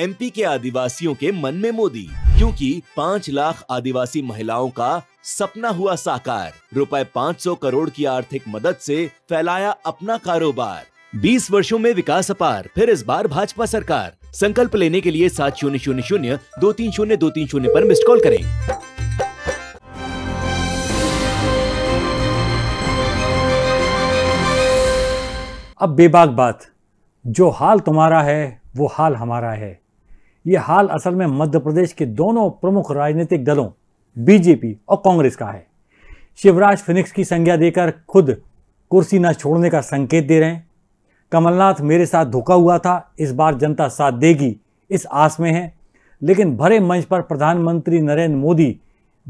MP के आदिवासियों के मन में मोदी क्योंकि पाँच लाख आदिवासी महिलाओं का सपना हुआ साकार रुपए 500 करोड़ की आर्थिक मदद से फैलाया अपना कारोबार 20 वर्षों में विकास अपार फिर इस बार भाजपा सरकार संकल्प लेने के लिए सात शून्य शून्य शून्य दो तीन शून्य दो तीन शून्य आरोप मिस्ड कॉल करें अब बेबाक बात जो हाल तुम्हारा है वो हाल हमारा है ये हाल असल में मध्य प्रदेश के दोनों प्रमुख राजनीतिक दलों बीजेपी और कांग्रेस का है शिवराज फिनिक्स की संज्ञा देकर खुद कुर्सी न छोड़ने का संकेत दे रहे हैं कमलनाथ मेरे साथ धोखा हुआ था इस बार जनता साथ देगी इस आस में है लेकिन भरे मंच पर प्रधानमंत्री नरेंद्र मोदी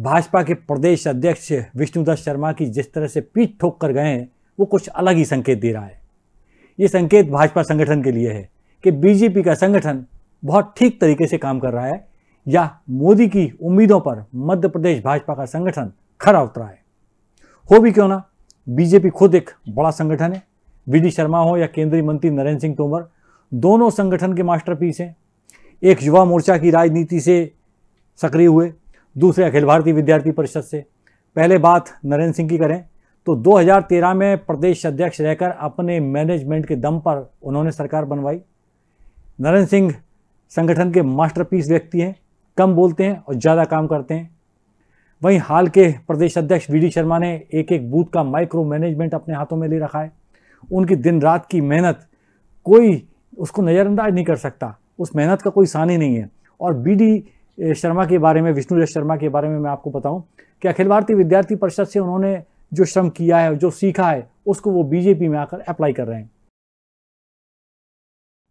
भाजपा के प्रदेश अध्यक्ष विष्णुदत्त शर्मा की जिस तरह से पीठ ठोक कर गए हैं वो कुछ अलग ही संकेत दे रहा है ये संकेत भाजपा संगठन के लिए है कि बीजेपी का संगठन बहुत ठीक तरीके से काम कर रहा है या मोदी की उम्मीदों पर मध्य प्रदेश भाजपा का संगठन खरा उतरा है हो भी क्यों ना बीजेपी खुद एक बड़ा संगठन है वी शर्मा हो या केंद्रीय मंत्री नरेंद्र सिंह तोमर दोनों संगठन के मास्टरपीस हैं एक युवा मोर्चा की राजनीति से सक्रिय हुए दूसरे अखिल भारतीय विद्यार्थी परिषद से पहले बात नरेंद्र सिंह की करें तो 2013 में प्रदेश अध्यक्ष रहकर अपने मैनेजमेंट के दम पर उन्होंने सरकार बनवाई नरेंद्र सिंह संगठन के मास्टरपीस व्यक्ति हैं कम बोलते हैं और ज़्यादा काम करते हैं वहीं हाल के प्रदेश अध्यक्ष वी शर्मा ने एक एक बूथ का माइक्रो मैनेजमेंट अपने हाथों में ले रखा है उनकी दिन रात की मेहनत कोई उसको नज़रअंदाज नहीं कर सकता उस मेहनत का कोई सान ही नहीं है और बी शर्मा के बारे में विष्णु शर्मा के बारे में मैं आपको बताऊं कि अखिल भारतीय विद्यार्थी परिषद से उन्होंने जो श्रम किया है जो सीखा है उसको वो बीजेपी में आकर अप्लाई कर रहे हैं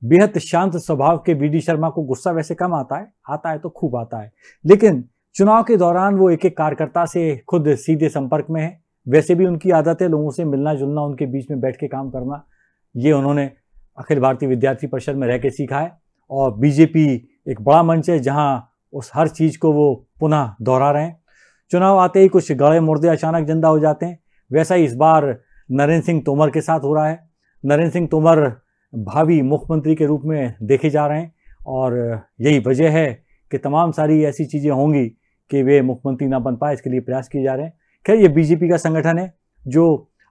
बेहद शांत स्वभाव के वी शर्मा को गुस्सा वैसे कम आता है आता है तो खूब आता है लेकिन चुनाव के दौरान वो एक एक कार्यकर्ता से खुद सीधे संपर्क में है वैसे भी उनकी आदत है लोगों से मिलना जुलना उनके बीच में बैठ के काम करना ये उन्होंने अखिल भारतीय विद्यार्थी परिषद में रह के सीखा है और बीजेपी एक बड़ा मंच है जहाँ उस हर चीज़ को वो पुनः दोहरा रहे हैं चुनाव आते ही कुछ गड़े मुर्दे अचानक जिंदा हो जाते हैं वैसा ही इस बार नरेंद्र सिंह तोमर के साथ हो रहा है नरेंद्र सिंह तोमर भावी मुख्यमंत्री के रूप में देखे जा रहे हैं और यही वजह है कि तमाम सारी ऐसी चीज़ें होंगी कि वे मुख्यमंत्री ना बन पाए इसके लिए प्रयास किए जा रहे हैं खैर ये बीजेपी का संगठन है जो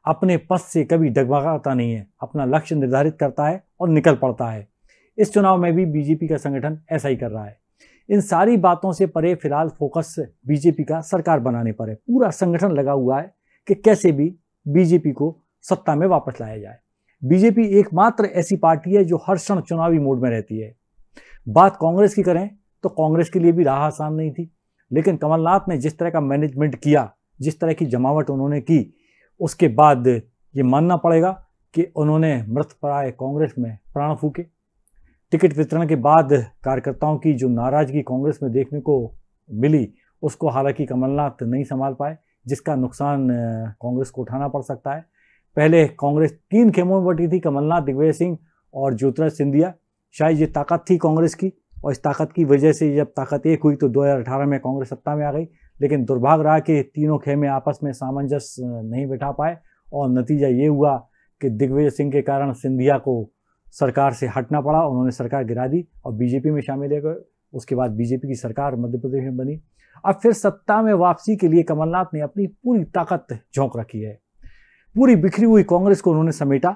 अपने पद से कभी डगमगाता नहीं है अपना लक्ष्य निर्धारित करता है और निकल पड़ता है इस चुनाव में भी बीजेपी का संगठन ऐसा ही कर रहा है इन सारी बातों से परे फिलहाल फोकस बीजेपी का सरकार बनाने पर है पूरा संगठन लगा हुआ है कि कैसे भी बीजेपी को सत्ता में वापस लाया जाए बीजेपी एकमात्र ऐसी पार्टी है जो हर क्षण चुनावी मोड में रहती है बात कांग्रेस की करें तो कांग्रेस के लिए भी राह आसान नहीं थी लेकिन कमलनाथ ने जिस तरह का मैनेजमेंट किया जिस तरह की जमावट उन्होंने की उसके बाद ये मानना पड़ेगा कि उन्होंने मृत पराए कांग्रेस में प्राण फूके टिकट वितरण के बाद कार्यकर्ताओं की जो नाराजगी कांग्रेस में देखने को मिली उसको हालांकि कमलनाथ नहीं संभाल पाए जिसका नुकसान कांग्रेस को उठाना पड़ सकता है पहले कांग्रेस तीन खेमों में बटी थी कमलनाथ दिग्विजय सिंह और ज्योतिराज सिंधिया शायद ये ताकत थी कांग्रेस की और इस ताकत की वजह से जब ताकत एक हुई तो 2018 में कांग्रेस सत्ता में आ गई लेकिन दुर्भाग्य रहा कि तीनों खेमे आपस में सामंजस्य नहीं बैठा पाए और नतीजा ये हुआ कि दिग्विजय सिंह के कारण सिंधिया को सरकार से हटना पड़ा उन्होंने सरकार गिरा दी और बीजेपी में शामिल हो गए उसके बाद बीजेपी की सरकार मध्य प्रदेश में बनी अब फिर सत्ता में वापसी के लिए कमलनाथ ने अपनी पूरी ताकत झोंक रखी है पूरी बिखरी हुई कांग्रेस को उन्होंने समेटा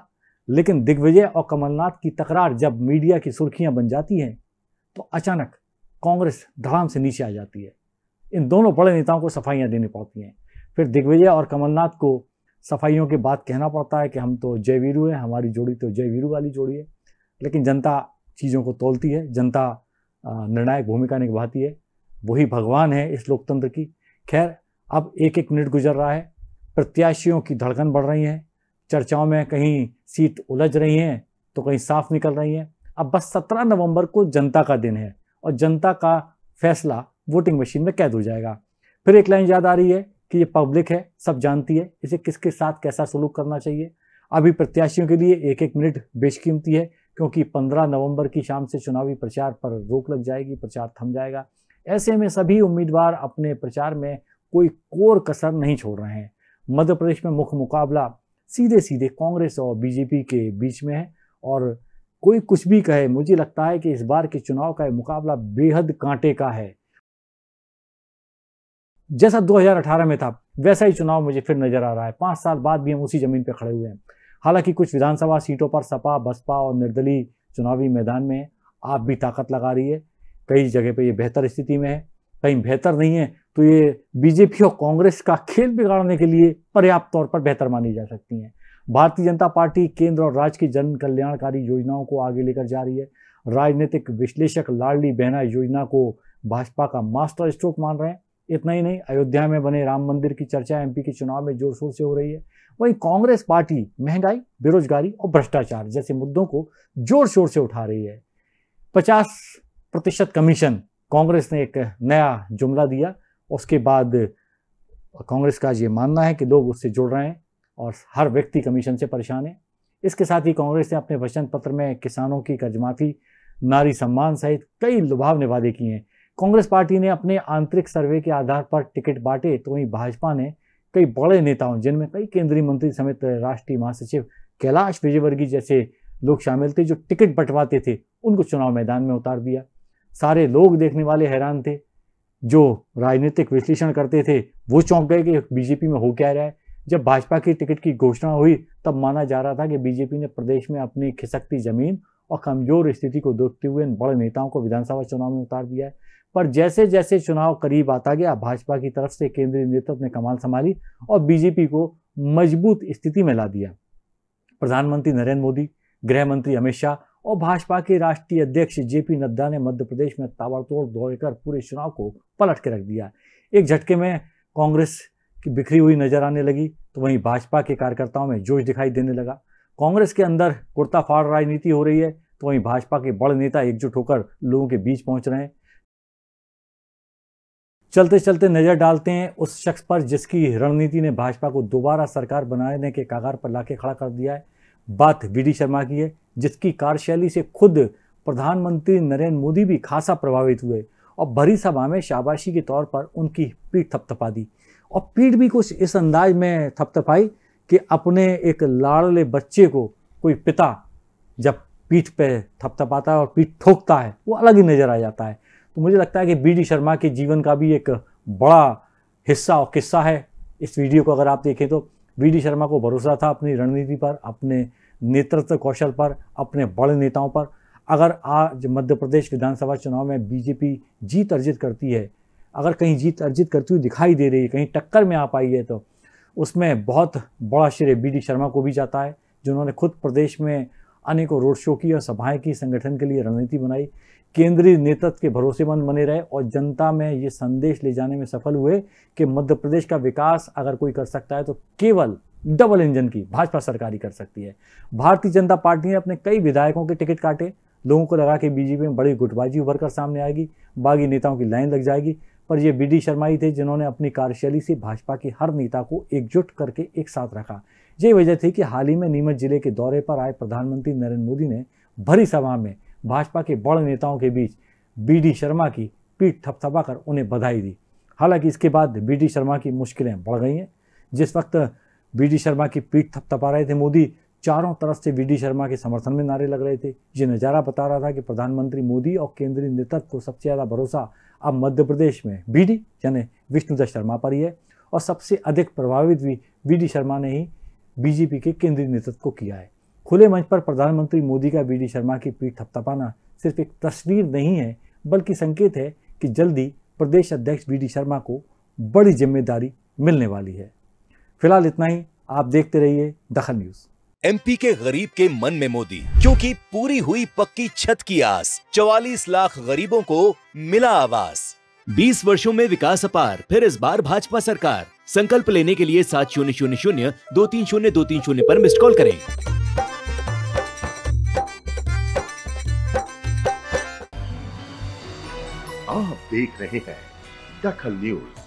लेकिन दिग्विजय और कमलनाथ की तकरार जब मीडिया की सुर्खियां बन जाती हैं तो अचानक कांग्रेस धड़ाम से नीचे आ जाती है इन दोनों बड़े नेताओं को सफाइयाँ देनी पड़ती हैं फिर दिग्विजय और कमलनाथ को सफाइयों के बाद कहना पड़ता है कि हम तो जय वीरू हैं हमारी जोड़ी तो जय वीरू वाली जोड़ी है लेकिन जनता चीज़ों को तोलती है जनता निर्णायक भूमिका निभाती है वही भगवान है इस लोकतंत्र की खैर अब एक एक मिनट गुजर रहा है प्रत्याशियों की धड़कन बढ़ रही है चर्चाओं में कहीं सीट उलझ रही हैं तो कहीं साफ निकल रही हैं अब बस 17 नवंबर को जनता का दिन है और जनता का फैसला वोटिंग मशीन में कैद हो जाएगा फिर एक लाइन याद आ रही है कि ये पब्लिक है सब जानती है इसे किसके साथ कैसा सलूक करना चाहिए अभी प्रत्याशियों के लिए एक एक मिनट बेशकीमती है क्योंकि 15 नवंबर की शाम से चुनावी प्रचार पर रोक लग जाएगी प्रचार थम जाएगा ऐसे में सभी उम्मीदवार अपने प्रचार में कोई कोर कसर नहीं छोड़ रहे हैं मध्य प्रदेश में मुख्य मुकाबला सीधे सीधे कांग्रेस और बीजेपी के बीच में है और कोई कुछ भी कहे मुझे लगता है कि इस बार के चुनाव का मुकाबला बेहद कांटे का है जैसा 2018 में था वैसा ही चुनाव मुझे फिर नजर आ रहा है पांच साल बाद भी हम उसी जमीन पर खड़े हुए हैं हालांकि कुछ विधानसभा सीटों पर सपा बसपा और निर्दलीय चुनावी मैदान में आप भी ताकत लगा रही है कई जगह पर यह बेहतर स्थिति में है कहीं बेहतर नहीं है तो ये बीजेपी और कांग्रेस का खेल बिगाड़ने के लिए पर्याप्त तौर पर बेहतर मानी जा सकती हैं भारतीय जनता पार्टी केंद्र और राज्य की जन कल्याणकारी योजनाओं को आगे लेकर जा रही है राजनीतिक विश्लेषक लाडली बहना योजना को भाजपा का मास्टर स्ट्रोक मान रहे हैं इतना ही नहीं अयोध्या में बने राम मंदिर की चर्चा एमपी के चुनाव में जोर शोर से हो रही है वहीं कांग्रेस पार्टी महंगाई बेरोजगारी और भ्रष्टाचार जैसे मुद्दों को जोर शोर से उठा रही है पचास प्रतिशत कमीशन कांग्रेस ने एक नया जुमला दिया उसके बाद कांग्रेस का ये मानना है कि लोग उससे जुड़ रहे हैं और हर व्यक्ति कमीशन से परेशान है इसके साथ ही कांग्रेस ने अपने वचन पत्र में किसानों की कर्जमाफी नारी सम्मान सहित कई लुभावने वादे किए हैं कांग्रेस पार्टी ने अपने आंतरिक सर्वे के आधार पर टिकट बांटे तो वहीं भाजपा ने कई बड़े नेताओं जिनमें कई केंद्रीय मंत्री समेत राष्ट्रीय महासचिव कैलाश विजयवर्गीय जैसे लोग शामिल थे जो टिकट बंटवाते थे उनको चुनाव मैदान में उतार दिया सारे लोग देखने वाले हैरान थे जो राजनीतिक विश्लेषण करते थे वो चौंक गए कि बीजेपी में हो क्या रहा है जब भाजपा की टिकट की घोषणा हुई तब माना जा रहा था कि बीजेपी ने प्रदेश में अपनी खिसकती जमीन और कमजोर स्थिति को देखते हुए इन बड़े नेताओं को विधानसभा चुनाव में उतार दिया है पर जैसे जैसे चुनाव करीब आता गया भाजपा की तरफ से केंद्रीय नेतृत्व ने कमाल संभाली और बीजेपी को मजबूत स्थिति में ला दिया प्रधानमंत्री नरेंद्र मोदी गृह मंत्री अमित शाह और भाजपा के राष्ट्रीय अध्यक्ष जेपी नड्डा ने मध्य प्रदेश में ताबड़तोड़ दौरे कर पूरे चुनाव को पलट के रख दिया एक झटके में कांग्रेस की बिखरी हुई नजर आने लगी तो वहीं भाजपा के कार्यकर्ताओं में जोश दिखाई देने लगा कांग्रेस के अंदर कुर्ता फाड़ राजनीति हो रही है तो वहीं भाजपा के बड़े नेता एकजुट होकर लोगों के बीच पहुंच रहे हैं चलते चलते नजर डालते हैं उस शख्स पर जिसकी रणनीति ने भाजपा को दोबारा सरकार बनाने के कागार पर लाके खड़ा कर दिया है बात वी शर्मा की है जिसकी कार्यशैली से खुद प्रधानमंत्री नरेंद्र मोदी भी खासा प्रभावित हुए और भरी सभा में शाबाशी के तौर पर उनकी पीठ थपथपा दी और पीठ भी कुछ इस अंदाज में थपथपाई कि अपने एक लाड़ले बच्चे को कोई पिता जब पीठ पे थपथपाता है और पीठ ठोकता है वो अलग ही नज़र आ जाता है तो मुझे लगता है कि बी डी शर्मा के जीवन का भी एक बड़ा हिस्सा और किस्सा है इस वीडियो को अगर आप देखें तो वी डी शर्मा को भरोसा था अपनी रणनीति पर अपने नेतृत्व कौशल पर अपने बड़े नेताओं पर अगर आज मध्य प्रदेश विधानसभा चुनाव में बीजेपी जीत अर्जित करती है अगर कहीं जीत अर्जित करती हुई दिखाई दे रही है कहीं टक्कर में आ पाई है तो उसमें बहुत बड़ा श्रेय बी डी शर्मा को भी जाता है जिन्होंने खुद प्रदेश में अनेकों रोड शो की और सभाएं की संगठन के लिए रणनीति बनाई केंद्रीय नेतृत्व के भरोसेमंद बने रहे और जनता में ये संदेश ले जाने में सफल हुए कि मध्य प्रदेश का विकास अगर कोई कर सकता है तो केवल डबल इंजन की भाजपा सरकार ही कर सकती है भारतीय जनता पार्टी ने अपने कई विधायकों के टिकट काटे लोगों को लगा कि बीजेपी में बड़ी गुटबाजी उभर कर सामने आएगी बागी नेताओं की लाइन लग जाएगी पर ये बी डी शर्मा ही थे जिन्होंने अपनी कार्यशैली से भाजपा के हर नेता को एकजुट करके एक साथ रखा यही वजह थी कि हाल ही में नीमच जिले के दौरे पर आए प्रधानमंत्री नरेंद्र मोदी ने भरी सभा में भाजपा के बड़े नेताओं के बीच बी डी शर्मा की पीठ थपथपा कर उन्हें बधाई दी हालांकि इसके बाद बी डी शर्मा की मुश्किलें बढ़ गई हैं जिस वक्त वी शर्मा की पीठ थपथपा रहे थे मोदी चारों तरफ से वी शर्मा के समर्थन में नारे लग रहे थे ये नज़ारा बता रहा था कि प्रधानमंत्री मोदी और केंद्रीय नेतृत्व को सबसे ज़्यादा भरोसा अब मध्य प्रदेश में डी यानी विष्णुदत्त शर्मा पर ही है और सबसे अधिक प्रभावित भी वी शर्मा ने ही बीजेपी के केंद्रीय नेतृत्व को किया है खुले मंच पर प्रधानमंत्री मोदी का वी शर्मा की पीठ थपथपाना सिर्फ एक तस्वीर नहीं है बल्कि संकेत है कि जल्दी प्रदेश अध्यक्ष बी शर्मा को बड़ी जिम्मेदारी मिलने वाली है फिलहाल इतना ही आप देखते रहिए दखल न्यूज एमपी के गरीब के मन में मोदी क्योंकि पूरी हुई पक्की छत की आस 44 लाख गरीबों को मिला आवास 20 वर्षों में विकास अपार फिर इस बार भाजपा सरकार संकल्प लेने के लिए सात शून्य शून्य शून्य दो तीन शून्य दो तीन शून्य आरोप मिस्ड कॉल करें आप देख रहे हैं दखल न्यूज